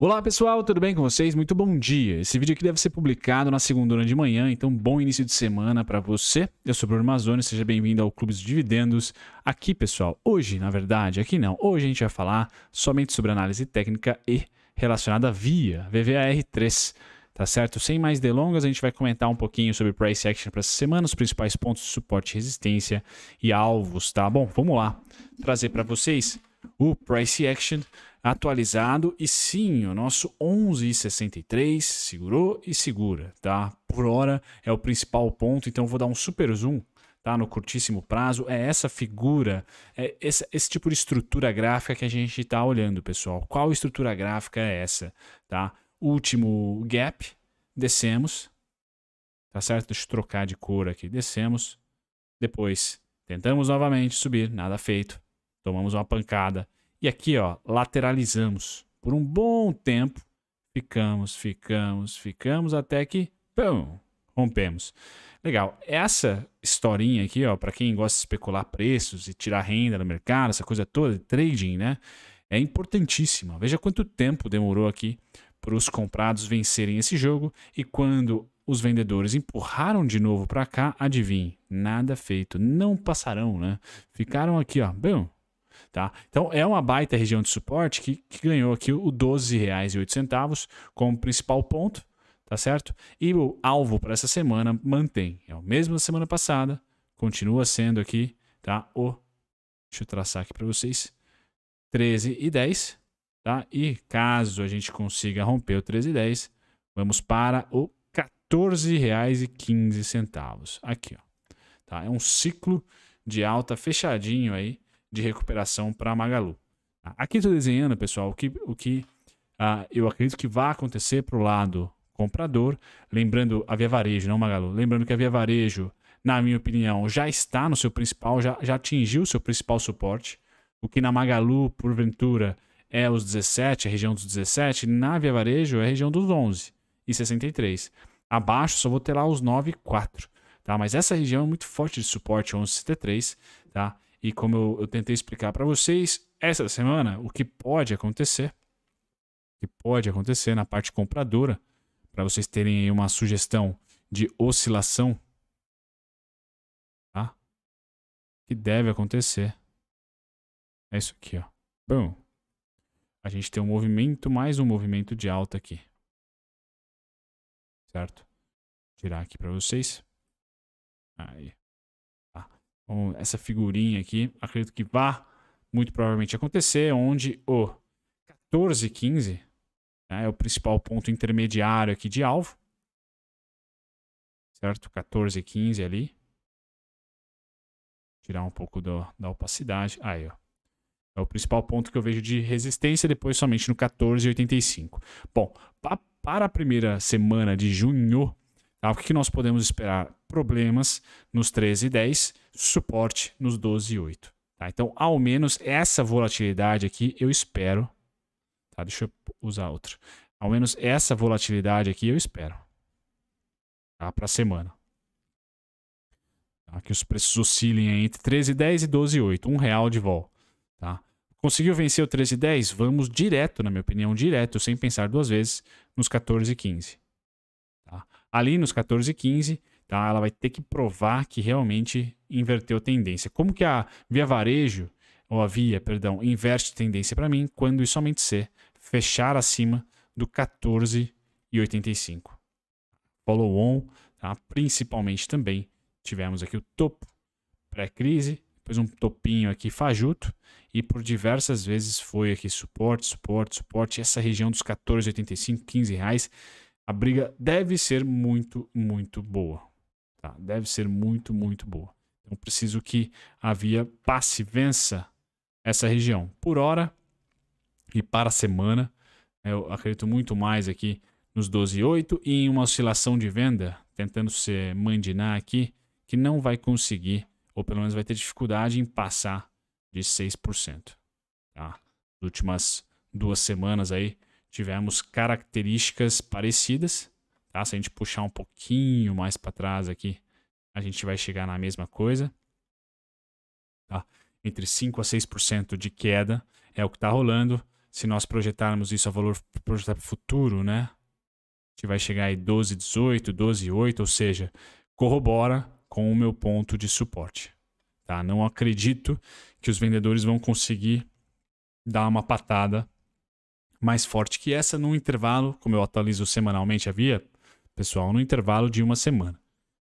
Olá pessoal, tudo bem com vocês? Muito bom dia! Esse vídeo aqui deve ser publicado na segunda de manhã, então bom início de semana para você. Eu sou Bruno Mazzoni, seja bem-vindo ao Clube dos Dividendos. Aqui pessoal, hoje na verdade, aqui não, hoje a gente vai falar somente sobre análise técnica e relacionada à VIA, VVAR3, tá certo? Sem mais delongas, a gente vai comentar um pouquinho sobre price action para essa semana, os principais pontos de suporte, resistência e alvos, tá bom? Vamos lá trazer para vocês o price action atualizado e sim, o nosso 1163 segurou e segura, tá? Por hora é o principal ponto, então vou dar um super zoom tá? No curtíssimo prazo, é essa figura, é esse, esse tipo de estrutura gráfica que a gente está olhando, pessoal. Qual estrutura gráfica é essa, tá? Último gap, descemos, tá certo? Deixa eu trocar de cor aqui, descemos, depois tentamos novamente subir, nada feito, tomamos uma pancada e aqui, ó, lateralizamos. Por um bom tempo, ficamos, ficamos, ficamos até que, pum, rompemos. Legal. Essa historinha aqui, ó, para quem gosta de especular preços e tirar renda no mercado, essa coisa toda, de trading, né? É importantíssima. Veja quanto tempo demorou aqui para os comprados vencerem esse jogo e quando os vendedores empurraram de novo para cá, adivinhe, nada feito, não passarão, né? Ficaram aqui, ó, bom, Tá? Então é uma baita região de suporte que, que ganhou aqui o R$12,08 como principal ponto, tá certo? E o alvo para essa semana mantém, é o mesmo da semana passada, continua sendo aqui, tá? O deixa eu traçar aqui para vocês, 13 e 10, tá? E caso a gente consiga romper o 13 e 10, vamos para o R$14,15. aqui, ó. Tá? É um ciclo de alta fechadinho aí de recuperação para Magalu. Ah, aqui estou desenhando, pessoal, o que, o que ah, eu acredito que vai acontecer para o lado comprador. Lembrando, a Via Varejo, não Magalu. Lembrando que a Via Varejo, na minha opinião, já está no seu principal, já, já atingiu o seu principal suporte. O que na Magalu, porventura, é os 17, a região dos 17, na Via Varejo é a região dos 11 e 63. Abaixo só vou ter lá os 9 e 4, tá? Mas essa região é muito forte de suporte 11,63, tá? E como eu, eu tentei explicar para vocês, essa semana o que pode acontecer, que pode acontecer na parte compradora, para vocês terem uma sugestão de oscilação, tá? Que deve acontecer. É isso aqui, ó. Bom, a gente tem um movimento mais um movimento de alta aqui. Certo? Vou tirar aqui para vocês. Aí essa figurinha aqui, acredito que vá muito provavelmente acontecer, onde o 1415 né, é o principal ponto intermediário aqui de alvo. Certo? 1415 ali. Tirar um pouco do, da opacidade. Aí, ó. É o principal ponto que eu vejo de resistência, depois somente no 14,85. Bom, para a primeira semana de junho, Tá? O que, nós podemos esperar? Problemas nos 13,10, suporte nos 12,8. Tá? Então, ao menos essa volatilidade aqui eu espero. Tá? Deixa eu usar outra. Ao menos essa volatilidade aqui eu espero. Tá? Para a semana. Tá? Que os preços oscilem entre 13,10 e 12,8. Um real de vol. Tá? Conseguiu vencer o 13,10? Vamos direto, na minha opinião, direto, sem pensar duas vezes, nos 14,15 ali nos 14,15, tá? Ela vai ter que provar que realmente inverteu tendência. Como que a Via Varejo, ou a Via, perdão, inverte tendência para mim quando isso somente ser fechar acima do 14,85. Follow on, tá? principalmente também tivemos aqui o topo pré-crise, depois um topinho aqui fajuto e por diversas vezes foi aqui suporte, suporte, suporte, essa região dos 14,85, 15 reais a briga deve ser muito, muito boa. Tá? Deve ser muito, muito boa. Então preciso que a via passe, vença essa região. Por hora e para a semana, né, eu acredito muito mais aqui nos 12,8 e em uma oscilação de venda, tentando se mandinar aqui, que não vai conseguir, ou pelo menos vai ter dificuldade em passar de 6%. Tá? Nas últimas duas semanas aí, tivemos características parecidas. Tá? Se a gente puxar um pouquinho mais para trás aqui, a gente vai chegar na mesma coisa. Tá? Entre 5% a 6% de queda é o que está rolando. Se nós projetarmos isso a valor projetar futuro, né? A gente vai chegar aí 12,18, 12,8, ou seja, corrobora com o meu ponto de suporte. Tá? Não acredito que os vendedores vão conseguir dar uma patada mais forte que essa num intervalo, como eu atualizo semanalmente a via, pessoal, no intervalo de uma semana.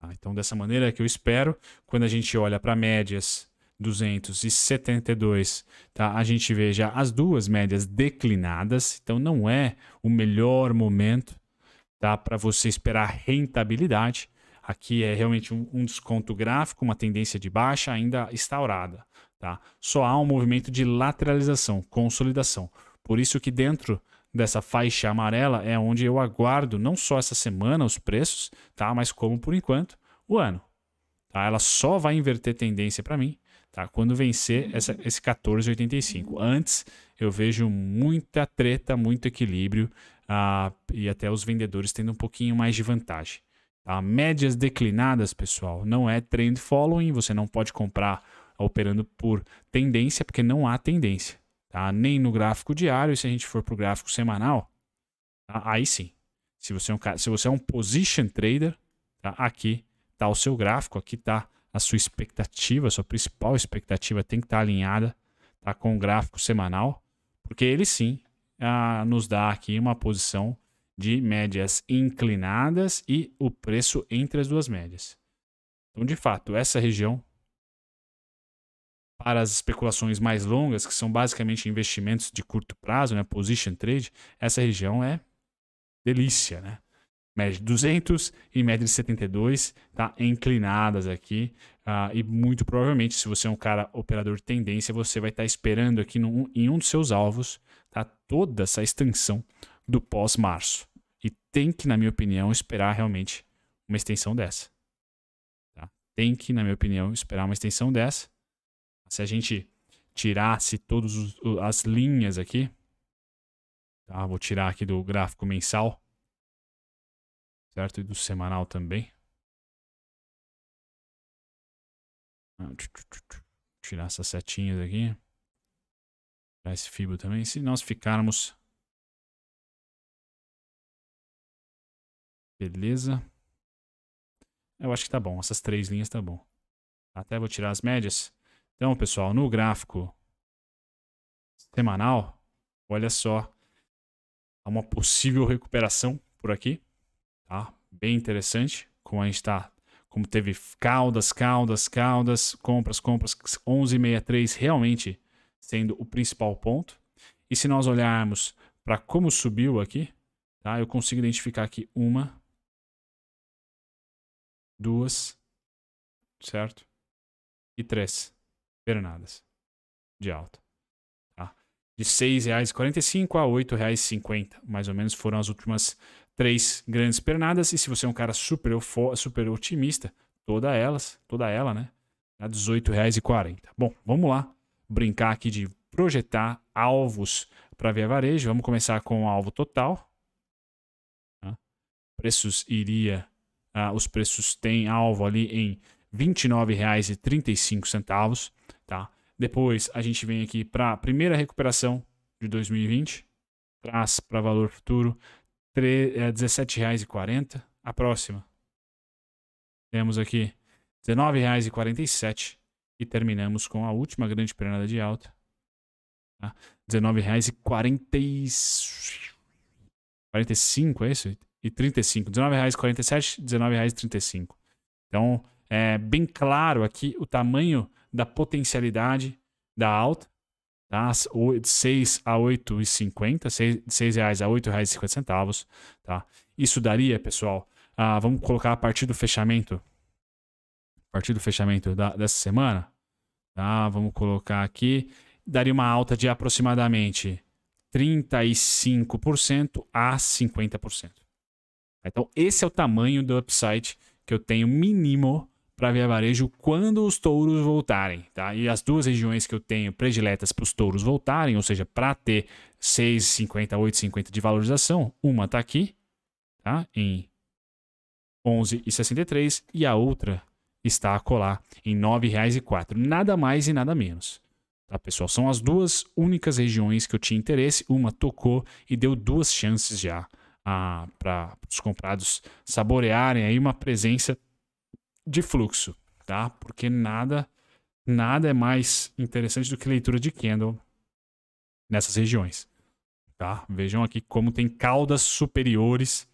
Tá? Então, dessa maneira é que eu espero, quando a gente olha para médias 272, tá? a gente veja as duas médias declinadas, então não é o melhor momento tá? para você esperar rentabilidade. Aqui é realmente um, um desconto gráfico, uma tendência de baixa ainda instaurada. Tá? Só há um movimento de lateralização, consolidação. Por isso que dentro dessa faixa amarela é onde eu aguardo não só essa semana os preços, tá? Mas como por enquanto o ano. Tá? Ela só vai inverter tendência para mim, tá? Quando vencer essa, esse 14,85. Antes eu vejo muita treta, muito equilíbrio uh, e até os vendedores tendo um pouquinho mais de vantagem. Tá? Médias declinadas, pessoal, não é trend following. Você não pode comprar operando por tendência porque não há tendência tá? nem no gráfico diário. E se a gente for para o gráfico semanal, tá? aí sim. Se você, é um, se você é um position trader, tá? aqui está o seu gráfico, aqui está a sua expectativa, a sua principal expectativa tem que estar tá alinhada tá? com o gráfico semanal, porque ele sim a ah, nos dá aqui uma posição de médias inclinadas e o preço entre as duas médias. Então, de fato, essa região para as especulações mais longas, que são basicamente investimentos de curto prazo, né, position trade, essa região é delícia, né? Média 200 e média de 72, tá inclinadas aqui. Uh, e muito provavelmente, se você é um cara operador tendência, você vai estar tá esperando aqui em um dos seus alvos tá toda essa extensão do pós-março. E tem que, na minha opinião, esperar realmente uma extensão dessa. Tá? Tem que, na minha opinião, esperar uma extensão dessa se a gente tirasse todas as linhas aqui, tá? Vou tirar aqui do gráfico mensal, certo? E do semanal também. Ah, tirar essas setinhas aqui. Tirar esse fibro também. Se nós ficarmos... Beleza. Eu acho que tá bom. Essas três linhas tá bom. Até vou tirar as médias. Então, pessoal, no gráfico semanal, olha só, há uma possível recuperação por aqui, tá? Bem interessante, como a gente está, como teve caldas, caldas, caldas, compras, compras, 11,63 realmente sendo o principal ponto. E se nós olharmos para como subiu aqui, tá? Eu consigo identificar aqui uma, duas, certo? E três pernadas de alta. Tá? De R$ 6,45 a R$ 8,50, mais ou menos, foram as últimas três grandes pernadas. E se você é um cara super, super otimista, toda elas, toda ela, né? A R$ 18,40. Bom, vamos lá brincar aqui de projetar alvos para a varejo. Vamos começar com o alvo total. Tá? Preços iria. Ah, os preços têm alvo ali em R$ 29,35 tá? Depois a gente vem aqui para a primeira recuperação de 2020, traz para valor futuro R$17,40. 17,40. É, a próxima temos aqui R$19,47 19,47 e terminamos com a última grande pernada de alta. Tá? R$19,45, é isso? E 35. R$19,47, R$19,35. Então, é bem claro aqui o tamanho da potencialidade da alta, tá? De 6 a 8,50, 6, reais a 8 reais e 50 centavos, tá? Isso daria, pessoal, ah, vamos colocar a partir do fechamento, a partir do fechamento da, dessa semana, tá? Vamos colocar aqui, daria uma alta de aproximadamente 35% a 50%. Então, esse é o tamanho do upside que eu tenho mínimo para Via Varejo quando os touros voltarem, tá? E as duas regiões que eu tenho prediletas para os touros voltarem, ou seja, para ter 6,50, 8,50 de valorização, uma está aqui, tá? Em 11,63 e a outra está a colar em R$ 9,04. Nada mais e nada menos. Tá, pessoal? São as duas únicas regiões que eu tinha interesse. Uma tocou e deu duas chances já ah, para os comprados saborearem aí uma presença de fluxo, tá? Porque nada, nada é mais interessante do que leitura de candle nessas regiões, tá? Vejam aqui como tem caudas superiores,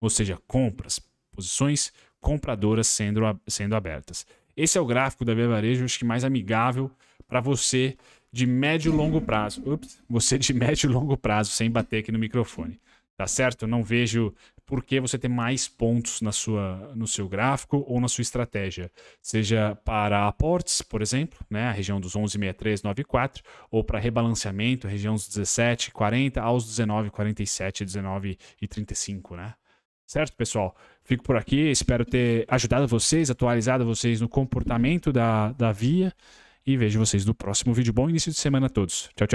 ou seja, compras, posições compradoras sendo, sendo abertas. Esse é o gráfico da Via Varejo, acho que mais amigável para você de médio e longo prazo. Ups, você de médio e longo prazo, sem bater aqui no microfone tá certo? Eu não vejo por que você ter mais pontos na sua, no seu gráfico ou na sua estratégia, seja para aportes, por exemplo, né, a região dos 11,6394, ou para rebalanceamento, região dos 17,40 aos 19,47, 19,35, né? Certo, pessoal? Fico por aqui, espero ter ajudado vocês, atualizado vocês no comportamento da, da via e vejo vocês no próximo vídeo. Bom início de semana a todos. Tchau, tchau.